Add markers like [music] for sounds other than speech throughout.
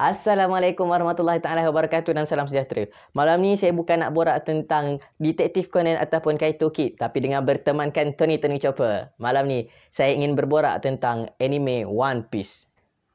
Assalamualaikum warahmatullahi taala wabarakatuh dan salam sejahtera. Malam ni saya bukan nak borak tentang detektif Conan ataupun Kaito Kid tapi dengan bertemankan Tony Tony Chopper. Malam ni saya ingin berborak tentang anime One Piece.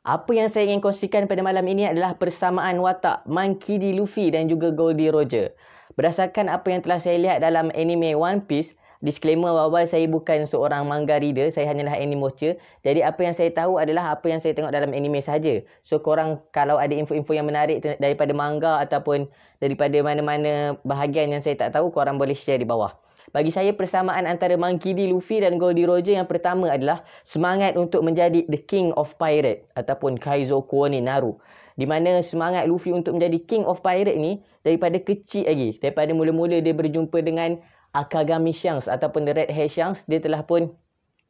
Apa yang saya ingin kongsikan pada malam ini adalah persamaan watak Monkey D. Luffy dan juga Goldie Roger. Berdasarkan apa yang telah saya lihat dalam anime One Piece, Disclaimer awal-awal saya bukan seorang manga reader, saya hanyalah anime watcher. Jadi apa yang saya tahu adalah apa yang saya tengok dalam anime saja. So korang kalau ada info-info yang menarik daripada manga ataupun daripada mana-mana bahagian yang saya tak tahu, korang boleh share di bawah. Bagi saya persamaan antara Monkey D. Luffy dan Goldie Roger yang pertama adalah semangat untuk menjadi The King of Pirate ataupun Kaizo Kuone Naru. Di mana semangat Luffy untuk menjadi King of Pirate ni daripada kecil lagi. Daripada mula-mula dia berjumpa dengan Akagami Shanks ataupun The Red Hair Shanks dia telah pun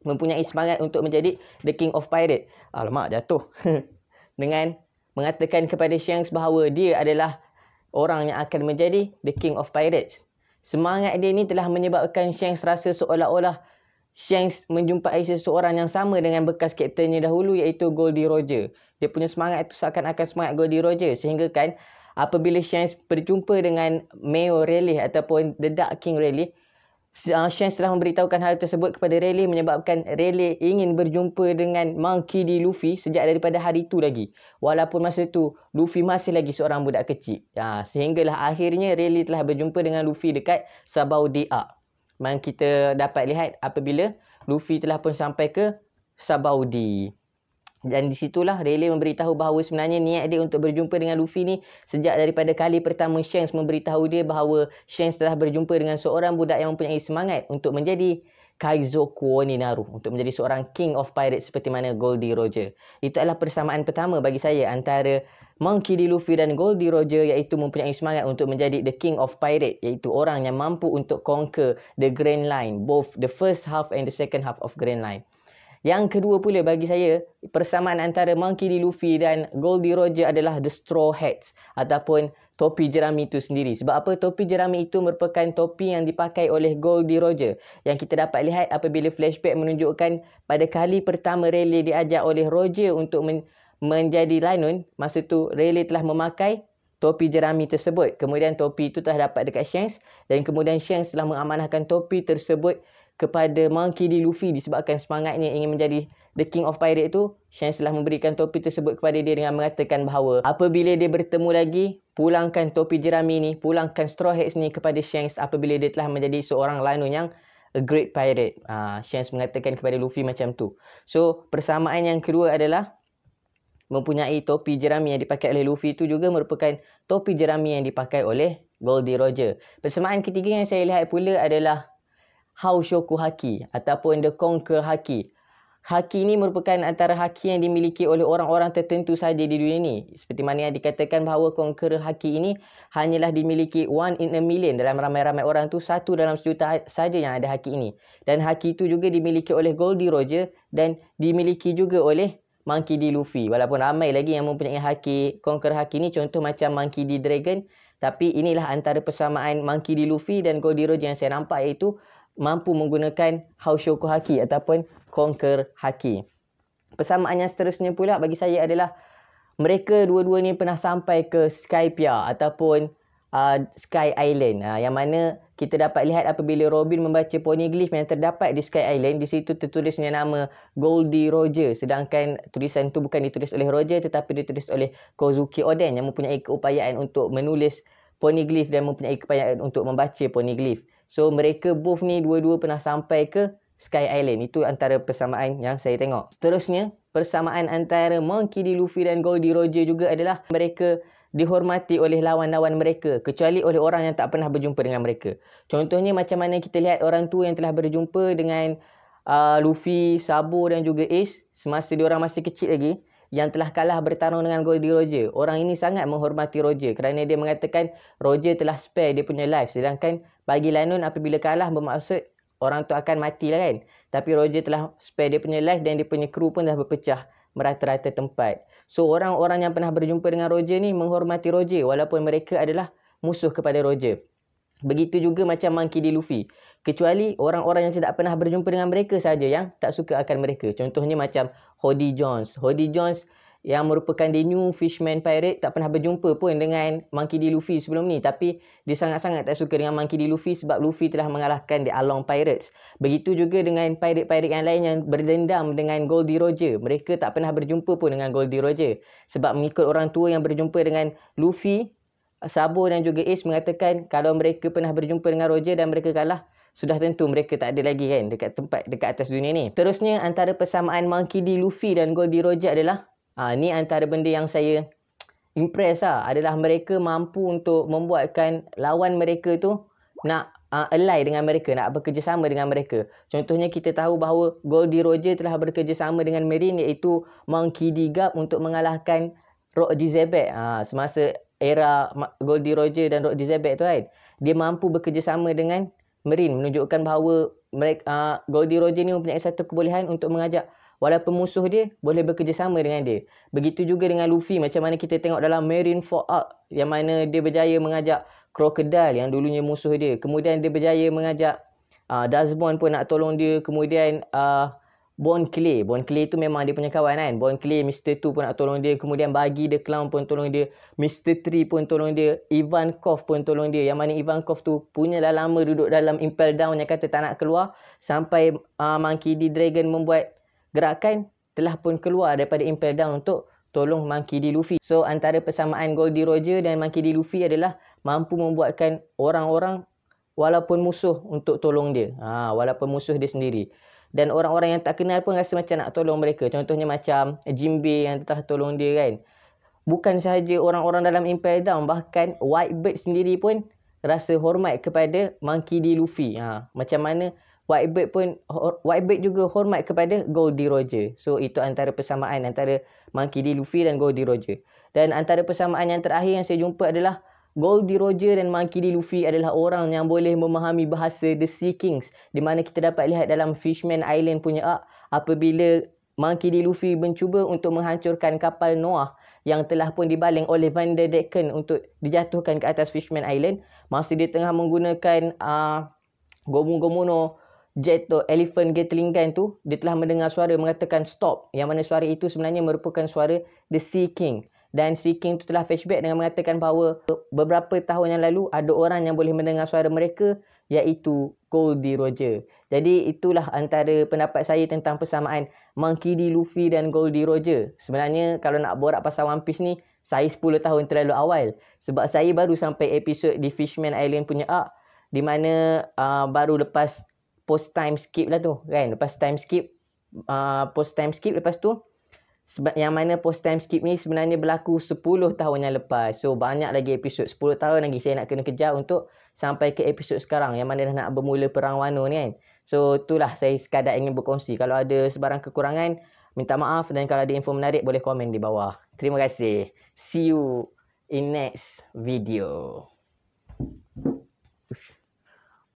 mempunyai semangat untuk menjadi The King of Pirate. Alamak jatuh. [laughs] Dengan mengatakan kepada Shanks bahawa dia adalah orang yang akan menjadi The King of Pirates. Semangat dia ni telah menyebabkan Shanks rasa seolah-olah Shanks menjumpai seseorang yang sama dengan bekas kaptennya dahulu iaitu Goldie Roger. Dia punya semangat itu seakan-akan semangat Goldie Roger sehingga kan apabila Shanks berjumpa dengan Mayo Rayleigh ataupun The Dark King Rayleigh, ah, Shanks telah memberitahukan hal tersebut kepada Rayleigh menyebabkan Rayleigh ingin berjumpa dengan Monkey D. Luffy sejak daripada hari itu lagi. Walaupun masa itu Luffy masih lagi seorang budak kecil. Ya, sehinggalah akhirnya Rayleigh telah berjumpa dengan Luffy dekat Sabau D. Ark. Memang kita dapat lihat apabila Luffy telah pun sampai ke Sabaudi. Dan di situlah Rayleigh memberitahu bahawa sebenarnya niat dia untuk berjumpa dengan Luffy ni sejak daripada kali pertama Shanks memberitahu dia bahawa Shanks telah berjumpa dengan seorang budak yang mempunyai semangat untuk menjadi Kaizoku ni Naru untuk menjadi seorang King of Pirates seperti mana Goldie Roger. Itu adalah persamaan pertama bagi saya antara Monkey D. Luffy dan Goldie Roger iaitu mempunyai semangat untuk menjadi the King of Pirate iaitu orang yang mampu untuk conquer the Grand Line both the first half and the second half of Grand Line. Yang kedua pula bagi saya, persamaan antara Monkey D. Luffy dan Goldie Roger adalah The Straw Hats ataupun topi jerami itu sendiri. Sebab apa topi jerami itu merupakan topi yang dipakai oleh Goldie Roger. Yang kita dapat lihat apabila flashback menunjukkan pada kali pertama Rayleigh diajak oleh Roger untuk men- menjadi Lanun, masa tu Rayleigh telah memakai topi jerami tersebut. Kemudian topi itu telah dapat dekat Shanks dan kemudian Shanks telah mengamanahkan topi tersebut kepada Monkey D. Luffy disebabkan semangatnya ingin menjadi The King of Pirate tu, Shanks telah memberikan topi tersebut kepada dia dengan mengatakan bahawa apabila dia bertemu lagi, pulangkan topi jerami ni, pulangkan straw hats ni kepada Shanks apabila dia telah menjadi seorang lanun yang a great pirate. Uh, Shanks mengatakan kepada Luffy macam tu. So, persamaan yang kedua adalah mempunyai topi jerami yang dipakai oleh Luffy tu juga merupakan topi jerami yang dipakai oleh Goldie Roger. Persamaan ketiga yang saya lihat pula adalah Haushoku Haki ataupun The Conquer Haki. Haki ini merupakan antara haki yang dimiliki oleh orang-orang tertentu saja di dunia ini. Seperti mana yang dikatakan bahawa conquer Haki ini hanyalah dimiliki one in a million dalam ramai-ramai orang tu satu dalam sejuta saja yang ada haki ini. Dan haki itu juga dimiliki oleh Goldie Roger dan dimiliki juga oleh Monkey D. Luffy. Walaupun ramai lagi yang mempunyai haki conquer Haki ini contoh macam Monkey D. Dragon. Tapi inilah antara persamaan Monkey D. Luffy dan Goldie Roger yang saya nampak iaitu mampu menggunakan haushoku haki ataupun conquer haki. Persamaan yang seterusnya pula bagi saya adalah mereka dua-dua ni pernah sampai ke Skypia ataupun uh, Sky Island uh, yang mana kita dapat lihat apabila Robin membaca poneglyph yang terdapat di Sky Island di situ tertulisnya nama Goldie Roger sedangkan tulisan itu bukan ditulis oleh Roger tetapi ditulis oleh Kozuki Oden yang mempunyai keupayaan untuk menulis poneglyph dan mempunyai keupayaan untuk membaca poneglyph So mereka both ni dua-dua pernah sampai ke Sky Island. Itu antara persamaan yang saya tengok. Seterusnya, persamaan antara Monkey D. Luffy dan Goldie Roger juga adalah mereka dihormati oleh lawan-lawan mereka kecuali oleh orang yang tak pernah berjumpa dengan mereka. Contohnya macam mana kita lihat orang tua yang telah berjumpa dengan uh, Luffy, Sabo dan juga Ace semasa dia orang masih kecil lagi yang telah kalah bertarung dengan Goldie Roger. Orang ini sangat menghormati Roger kerana dia mengatakan Roger telah spare dia punya life sedangkan bagi Lanun apabila kalah bermaksud orang tu akan matilah kan. Tapi Roger telah spare dia punya life dan dia punya kru pun dah berpecah merata-rata tempat. So orang-orang yang pernah berjumpa dengan Roger ni menghormati Roger walaupun mereka adalah musuh kepada Roger. Begitu juga macam Monkey D. Luffy. Kecuali orang-orang yang tidak pernah berjumpa dengan mereka saja yang tak suka akan mereka. Contohnya macam Hody Jones. Hody Jones yang merupakan the new fishman pirate tak pernah berjumpa pun dengan Monkey D. Luffy sebelum ni. Tapi dia sangat-sangat tak suka dengan Monkey D. Luffy sebab Luffy telah mengalahkan the Along Pirates. Begitu juga dengan pirate-pirate yang lain yang berdendam dengan Goldie Roger. Mereka tak pernah berjumpa pun dengan Goldie Roger. Sebab mengikut orang tua yang berjumpa dengan Luffy, Sabo dan juga Ace mengatakan kalau mereka pernah berjumpa dengan Roger dan mereka kalah, sudah tentu mereka tak ada lagi kan dekat tempat dekat atas dunia ni. Terusnya antara persamaan Monkey D. Luffy dan Goldie Roger adalah Ha, ni antara benda yang saya impress lah. Adalah mereka mampu untuk membuatkan lawan mereka tu nak uh, ha, ally dengan mereka. Nak bekerjasama dengan mereka. Contohnya kita tahu bahawa Goldie Roger telah bekerjasama dengan Marine iaitu Monkey D. Gap untuk mengalahkan Rock D. Zebek. Ha, semasa era Goldie Roger dan Rock D. Zebek tu kan. Dia mampu bekerjasama dengan Marine. Menunjukkan bahawa mereka, ha, uh, Goldie Roger ni mempunyai satu kebolehan untuk mengajak walaupun musuh dia boleh bekerjasama dengan dia. Begitu juga dengan Luffy macam mana kita tengok dalam Marine for Arc yang mana dia berjaya mengajak Crocodile yang dulunya musuh dia. Kemudian dia berjaya mengajak uh, ah, Dazbon pun nak tolong dia. Kemudian uh, ah, Bon Clay. Bon Clay tu memang dia punya kawan kan. Bon Clay, Mr. Two pun nak tolong dia. Kemudian Bagi The Clown pun tolong dia. Mr. Three pun tolong dia. Ivan Kov pun tolong dia. Yang mana Ivan Kov tu punya dah lama duduk dalam Impel Down yang kata tak nak keluar. Sampai uh, Monkey D. Dragon membuat gerakan telah pun keluar daripada Impel Down untuk tolong Monkey D. Luffy. So antara persamaan Goldie Roger dan Monkey D. Luffy adalah mampu membuatkan orang-orang walaupun musuh untuk tolong dia. Ha, walaupun musuh dia sendiri. Dan orang-orang yang tak kenal pun rasa macam nak tolong mereka. Contohnya macam Jimbe yang telah tolong dia kan. Bukan sahaja orang-orang dalam Impel Down. Bahkan Whitebeard sendiri pun rasa hormat kepada Monkey D. Luffy. Ha, macam mana Whitebeard pun Whitebeard juga hormat kepada Goldie Roger. So itu antara persamaan antara Monkey D. Luffy dan Goldie Roger. Dan antara persamaan yang terakhir yang saya jumpa adalah Goldie Roger dan Monkey D. Luffy adalah orang yang boleh memahami bahasa The Sea Kings. Di mana kita dapat lihat dalam Fishman Island punya ark apabila Monkey D. Luffy mencuba untuk menghancurkan kapal Noah yang telah pun dibaling oleh Van Der Decken untuk dijatuhkan ke atas Fishman Island. Masa dia tengah menggunakan uh, ah, Gomu Gomu no jet tu elephant gatling gun kan tu dia telah mendengar suara mengatakan stop yang mana suara itu sebenarnya merupakan suara the sea king dan sea king tu telah flashback dengan mengatakan bahawa beberapa tahun yang lalu ada orang yang boleh mendengar suara mereka iaitu Goldie Roger. Jadi itulah antara pendapat saya tentang persamaan Monkey D. Luffy dan Goldie Roger. Sebenarnya kalau nak borak pasal One Piece ni, saya 10 tahun terlalu awal. Sebab saya baru sampai episod di Fishman Island punya arc. Di mana uh, baru lepas post time skip lah tu kan lepas time skip uh, post time skip lepas tu yang mana post time skip ni sebenarnya berlaku 10 tahun yang lepas so banyak lagi episod 10 tahun lagi saya nak kena kejar untuk sampai ke episod sekarang yang mana dah nak bermula perang wano ni kan so itulah saya sekadar ingin berkongsi kalau ada sebarang kekurangan minta maaf dan kalau ada info menarik boleh komen di bawah terima kasih see you in next video